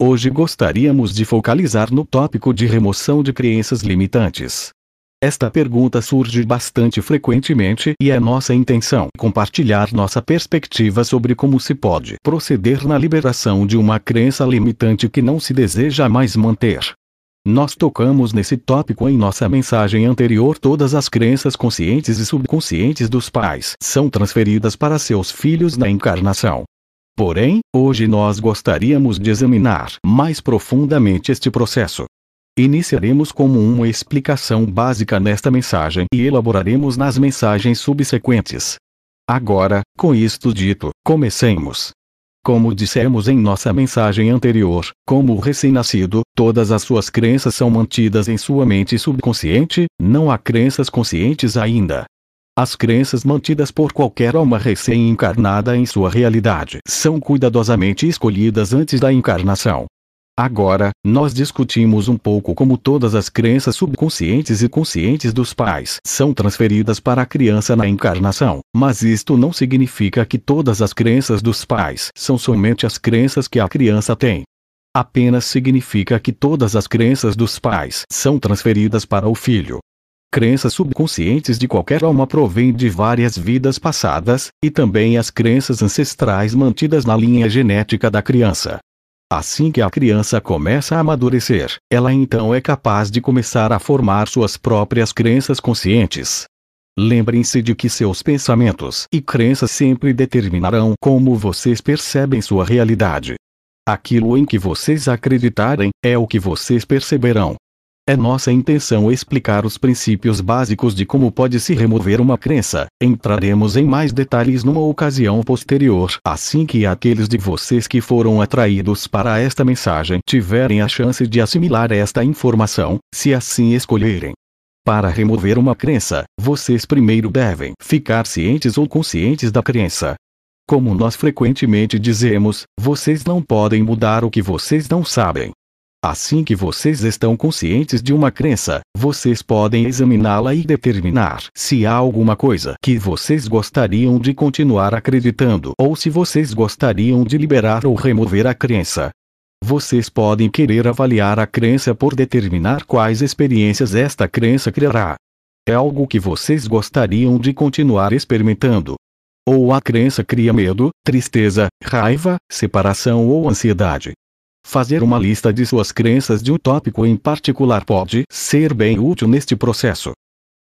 Hoje gostaríamos de focalizar no tópico de remoção de crenças limitantes. Esta pergunta surge bastante frequentemente e é nossa intenção compartilhar nossa perspectiva sobre como se pode proceder na liberação de uma crença limitante que não se deseja mais manter. Nós tocamos nesse tópico em nossa mensagem anterior. Todas as crenças conscientes e subconscientes dos pais são transferidas para seus filhos na encarnação. Porém, hoje nós gostaríamos de examinar mais profundamente este processo. Iniciaremos como uma explicação básica nesta mensagem e elaboraremos nas mensagens subsequentes. Agora, com isto dito, comecemos. Como dissemos em nossa mensagem anterior, como recém-nascido, todas as suas crenças são mantidas em sua mente subconsciente, não há crenças conscientes ainda. As crenças mantidas por qualquer alma recém-encarnada em sua realidade são cuidadosamente escolhidas antes da encarnação. Agora, nós discutimos um pouco como todas as crenças subconscientes e conscientes dos pais são transferidas para a criança na encarnação, mas isto não significa que todas as crenças dos pais são somente as crenças que a criança tem. Apenas significa que todas as crenças dos pais são transferidas para o filho, crenças subconscientes de qualquer alma provêm de várias vidas passadas, e também as crenças ancestrais mantidas na linha genética da criança. Assim que a criança começa a amadurecer, ela então é capaz de começar a formar suas próprias crenças conscientes. Lembrem-se de que seus pensamentos e crenças sempre determinarão como vocês percebem sua realidade. Aquilo em que vocês acreditarem é o que vocês perceberão. É nossa intenção explicar os princípios básicos de como pode se remover uma crença. Entraremos em mais detalhes numa ocasião posterior, assim que aqueles de vocês que foram atraídos para esta mensagem tiverem a chance de assimilar esta informação, se assim escolherem. Para remover uma crença, vocês primeiro devem ficar cientes ou conscientes da crença. Como nós frequentemente dizemos, vocês não podem mudar o que vocês não sabem, Assim que vocês estão conscientes de uma crença, vocês podem examiná-la e determinar se há alguma coisa que vocês gostariam de continuar acreditando ou se vocês gostariam de liberar ou remover a crença. Vocês podem querer avaliar a crença por determinar quais experiências esta crença criará. É algo que vocês gostariam de continuar experimentando. Ou a crença cria medo, tristeza, raiva, separação ou ansiedade. Fazer uma lista de suas crenças de um tópico em particular pode ser bem útil neste processo.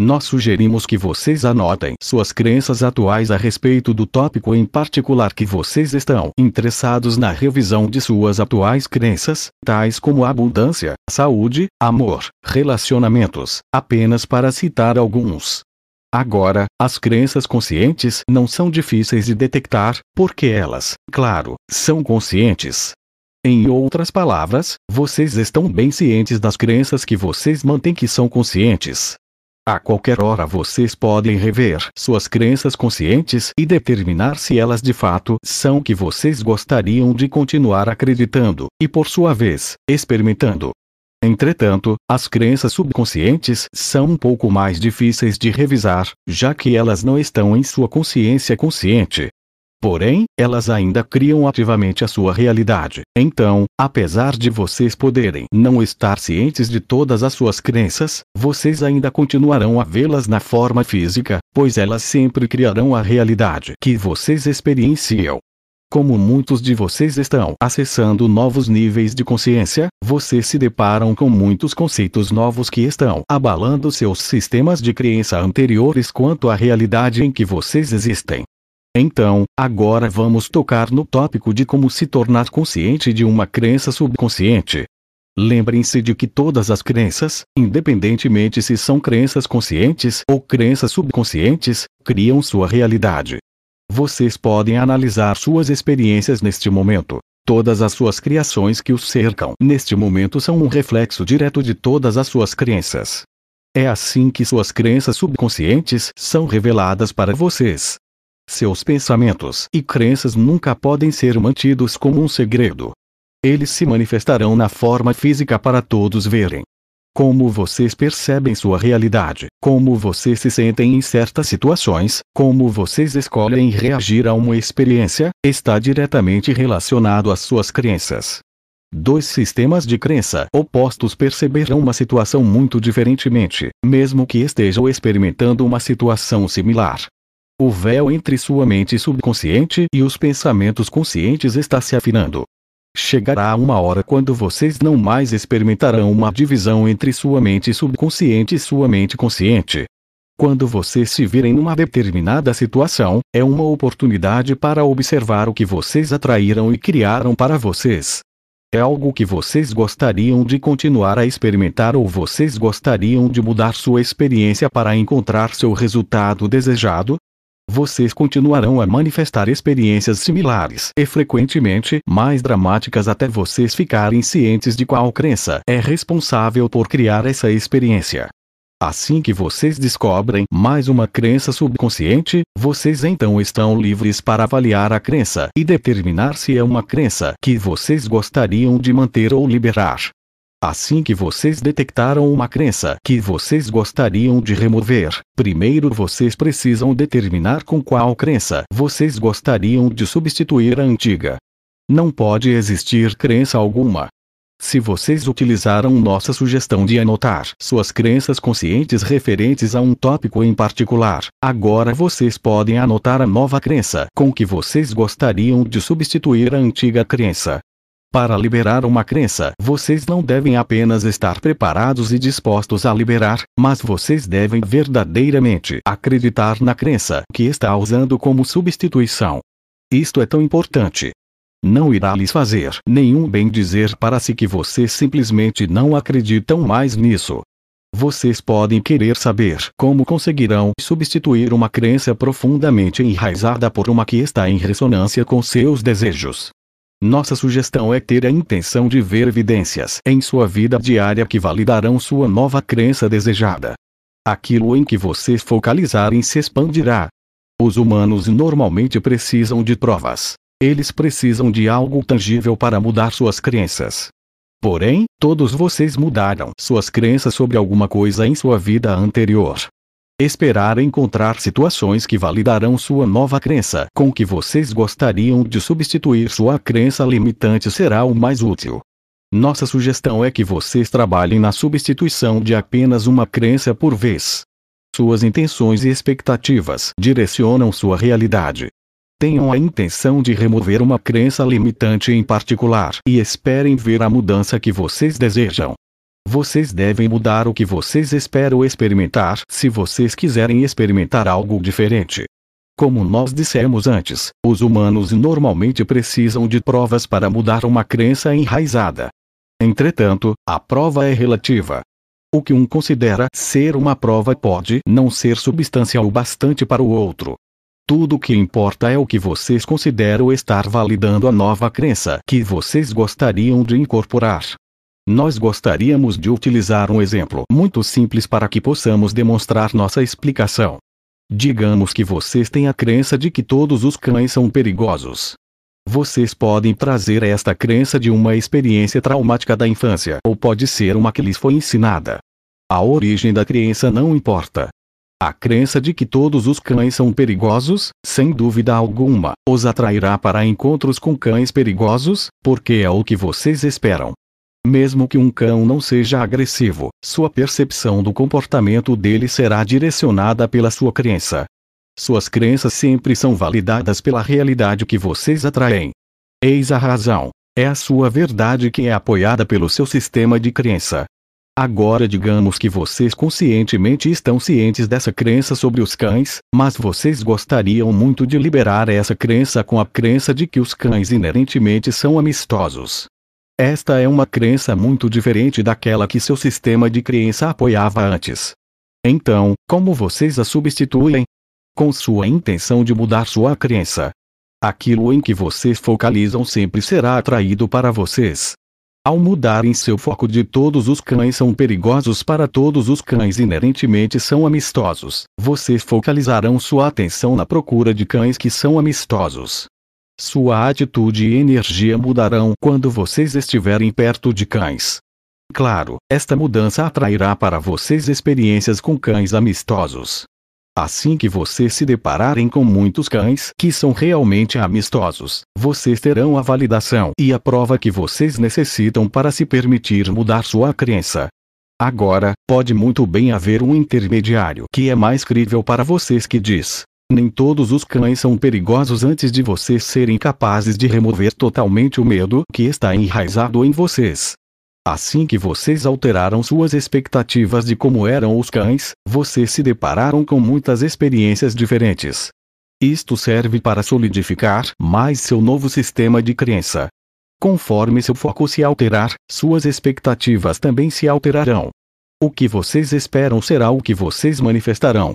Nós sugerimos que vocês anotem suas crenças atuais a respeito do tópico em particular que vocês estão interessados na revisão de suas atuais crenças, tais como abundância, saúde, amor, relacionamentos, apenas para citar alguns. Agora, as crenças conscientes não são difíceis de detectar, porque elas, claro, são conscientes, em outras palavras, vocês estão bem cientes das crenças que vocês mantêm que são conscientes. A qualquer hora vocês podem rever suas crenças conscientes e determinar se elas de fato são o que vocês gostariam de continuar acreditando, e por sua vez, experimentando. Entretanto, as crenças subconscientes são um pouco mais difíceis de revisar, já que elas não estão em sua consciência consciente, Porém, elas ainda criam ativamente a sua realidade. Então, apesar de vocês poderem não estar cientes de todas as suas crenças, vocês ainda continuarão a vê-las na forma física, pois elas sempre criarão a realidade que vocês experienciam. Como muitos de vocês estão acessando novos níveis de consciência, vocês se deparam com muitos conceitos novos que estão abalando seus sistemas de crença anteriores quanto à realidade em que vocês existem. Então, agora vamos tocar no tópico de como se tornar consciente de uma crença subconsciente. Lembrem-se de que todas as crenças, independentemente se são crenças conscientes ou crenças subconscientes, criam sua realidade. Vocês podem analisar suas experiências neste momento. Todas as suas criações que os cercam neste momento são um reflexo direto de todas as suas crenças. É assim que suas crenças subconscientes são reveladas para vocês. Seus pensamentos e crenças nunca podem ser mantidos como um segredo. Eles se manifestarão na forma física para todos verem. Como vocês percebem sua realidade, como vocês se sentem em certas situações, como vocês escolhem reagir a uma experiência, está diretamente relacionado às suas crenças. Dois sistemas de crença opostos perceberão uma situação muito diferentemente, mesmo que estejam experimentando uma situação similar. O véu entre sua mente subconsciente e os pensamentos conscientes está se afinando. Chegará uma hora quando vocês não mais experimentarão uma divisão entre sua mente subconsciente e sua mente consciente. Quando vocês se virem numa determinada situação, é uma oportunidade para observar o que vocês atraíram e criaram para vocês. É algo que vocês gostariam de continuar a experimentar ou vocês gostariam de mudar sua experiência para encontrar seu resultado desejado? vocês continuarão a manifestar experiências similares e frequentemente mais dramáticas até vocês ficarem cientes de qual crença é responsável por criar essa experiência. Assim que vocês descobrem mais uma crença subconsciente, vocês então estão livres para avaliar a crença e determinar se é uma crença que vocês gostariam de manter ou liberar. Assim que vocês detectaram uma crença que vocês gostariam de remover, primeiro vocês precisam determinar com qual crença vocês gostariam de substituir a antiga. Não pode existir crença alguma. Se vocês utilizaram nossa sugestão de anotar suas crenças conscientes referentes a um tópico em particular, agora vocês podem anotar a nova crença com que vocês gostariam de substituir a antiga crença. Para liberar uma crença, vocês não devem apenas estar preparados e dispostos a liberar, mas vocês devem verdadeiramente acreditar na crença que está usando como substituição. Isto é tão importante. Não irá lhes fazer nenhum bem dizer para si que vocês simplesmente não acreditam mais nisso. Vocês podem querer saber como conseguirão substituir uma crença profundamente enraizada por uma que está em ressonância com seus desejos. Nossa sugestão é ter a intenção de ver evidências em sua vida diária que validarão sua nova crença desejada. Aquilo em que você focalizarem se expandirá. Os humanos normalmente precisam de provas. Eles precisam de algo tangível para mudar suas crenças. Porém, todos vocês mudaram suas crenças sobre alguma coisa em sua vida anterior. Esperar encontrar situações que validarão sua nova crença com que vocês gostariam de substituir sua crença limitante será o mais útil. Nossa sugestão é que vocês trabalhem na substituição de apenas uma crença por vez. Suas intenções e expectativas direcionam sua realidade. Tenham a intenção de remover uma crença limitante em particular e esperem ver a mudança que vocês desejam. Vocês devem mudar o que vocês esperam experimentar se vocês quiserem experimentar algo diferente. Como nós dissemos antes, os humanos normalmente precisam de provas para mudar uma crença enraizada. Entretanto, a prova é relativa. O que um considera ser uma prova pode não ser substancial o bastante para o outro. Tudo o que importa é o que vocês consideram estar validando a nova crença que vocês gostariam de incorporar. Nós gostaríamos de utilizar um exemplo muito simples para que possamos demonstrar nossa explicação. Digamos que vocês têm a crença de que todos os cães são perigosos. Vocês podem trazer esta crença de uma experiência traumática da infância ou pode ser uma que lhes foi ensinada. A origem da crença não importa. A crença de que todos os cães são perigosos, sem dúvida alguma, os atrairá para encontros com cães perigosos, porque é o que vocês esperam. Mesmo que um cão não seja agressivo, sua percepção do comportamento dele será direcionada pela sua crença. Suas crenças sempre são validadas pela realidade que vocês atraem. Eis a razão. É a sua verdade que é apoiada pelo seu sistema de crença. Agora digamos que vocês conscientemente estão cientes dessa crença sobre os cães, mas vocês gostariam muito de liberar essa crença com a crença de que os cães inerentemente são amistosos. Esta é uma crença muito diferente daquela que seu sistema de crença apoiava antes. Então, como vocês a substituem? Com sua intenção de mudar sua crença. Aquilo em que vocês focalizam sempre será atraído para vocês. Ao mudarem seu foco de todos os cães são perigosos para todos os cães inerentemente são amistosos, vocês focalizarão sua atenção na procura de cães que são amistosos. Sua atitude e energia mudarão quando vocês estiverem perto de cães. Claro, esta mudança atrairá para vocês experiências com cães amistosos. Assim que vocês se depararem com muitos cães que são realmente amistosos, vocês terão a validação e a prova que vocês necessitam para se permitir mudar sua crença. Agora, pode muito bem haver um intermediário que é mais crível para vocês que diz: nem todos os cães são perigosos antes de vocês serem capazes de remover totalmente o medo que está enraizado em vocês. Assim que vocês alteraram suas expectativas de como eram os cães, vocês se depararam com muitas experiências diferentes. Isto serve para solidificar mais seu novo sistema de crença. Conforme seu foco se alterar, suas expectativas também se alterarão. O que vocês esperam será o que vocês manifestarão.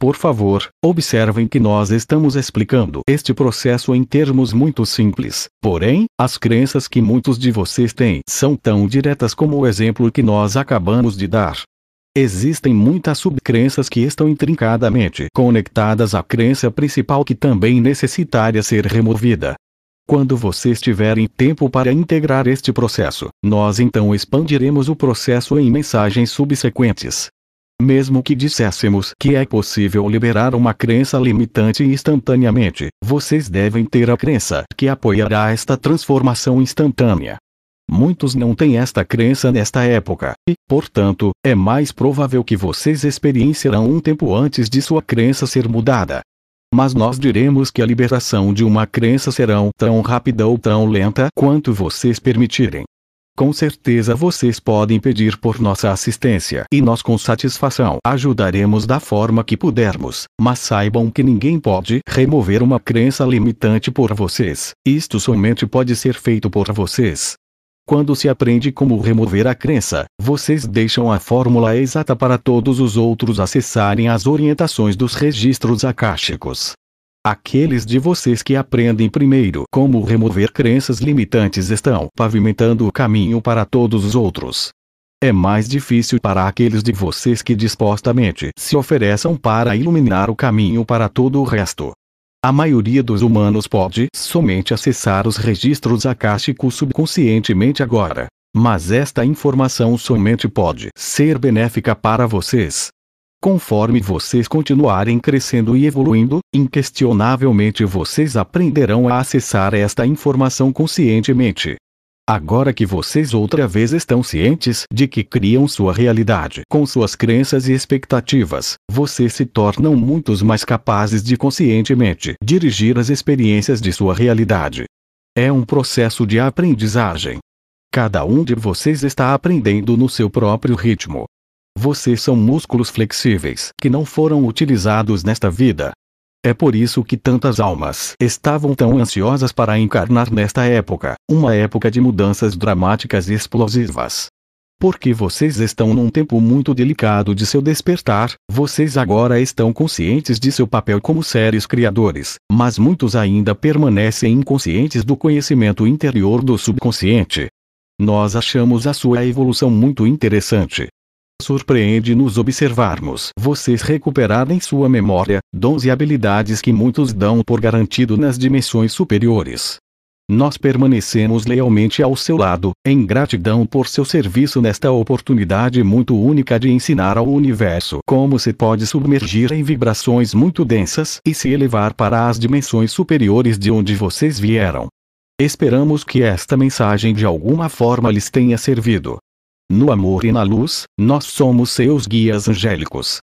Por favor, observem que nós estamos explicando este processo em termos muito simples, porém, as crenças que muitos de vocês têm são tão diretas como o exemplo que nós acabamos de dar. Existem muitas subcrenças que estão intrincadamente conectadas à crença principal que também necessitaria ser removida. Quando vocês tiverem tempo para integrar este processo, nós então expandiremos o processo em mensagens subsequentes, mesmo que disséssemos que é possível liberar uma crença limitante instantaneamente, vocês devem ter a crença que apoiará esta transformação instantânea. Muitos não têm esta crença nesta época, e, portanto, é mais provável que vocês experienciarão um tempo antes de sua crença ser mudada. Mas nós diremos que a liberação de uma crença será tão rápida ou tão lenta quanto vocês permitirem. Com certeza vocês podem pedir por nossa assistência e nós com satisfação ajudaremos da forma que pudermos, mas saibam que ninguém pode remover uma crença limitante por vocês, isto somente pode ser feito por vocês. Quando se aprende como remover a crença, vocês deixam a fórmula exata para todos os outros acessarem as orientações dos registros akáshicos. Aqueles de vocês que aprendem primeiro como remover crenças limitantes estão pavimentando o caminho para todos os outros. É mais difícil para aqueles de vocês que dispostamente se ofereçam para iluminar o caminho para todo o resto. A maioria dos humanos pode somente acessar os registros akáshicos subconscientemente agora, mas esta informação somente pode ser benéfica para vocês. Conforme vocês continuarem crescendo e evoluindo, inquestionavelmente vocês aprenderão a acessar esta informação conscientemente. Agora que vocês outra vez estão cientes de que criam sua realidade com suas crenças e expectativas, vocês se tornam muitos mais capazes de conscientemente dirigir as experiências de sua realidade. É um processo de aprendizagem. Cada um de vocês está aprendendo no seu próprio ritmo, vocês são músculos flexíveis que não foram utilizados nesta vida. É por isso que tantas almas estavam tão ansiosas para encarnar nesta época, uma época de mudanças dramáticas e explosivas. Porque vocês estão num tempo muito delicado de seu despertar, vocês agora estão conscientes de seu papel como seres criadores, mas muitos ainda permanecem inconscientes do conhecimento interior do subconsciente. Nós achamos a sua evolução muito interessante, Surpreende-nos observarmos vocês recuperar em sua memória dons e habilidades que muitos dão por garantido nas dimensões superiores. Nós permanecemos lealmente ao seu lado, em gratidão por seu serviço nesta oportunidade muito única de ensinar ao universo como se pode submergir em vibrações muito densas e se elevar para as dimensões superiores de onde vocês vieram. Esperamos que esta mensagem de alguma forma lhes tenha servido. No amor e na luz, nós somos seus guias angélicos.